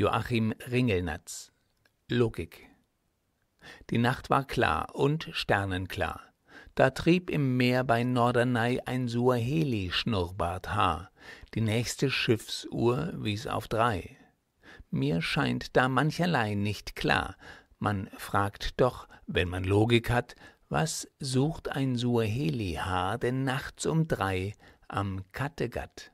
Joachim Ringelnatz Logik Die Nacht war klar und sternenklar. Da trieb im Meer bei Norderney ein Suaheli-Schnurrbarthaar. Die nächste Schiffsuhr wies auf drei. Mir scheint da mancherlei nicht klar. Man fragt doch, wenn man Logik hat, was sucht ein Suaheli-Haar denn nachts um drei am Kattegat?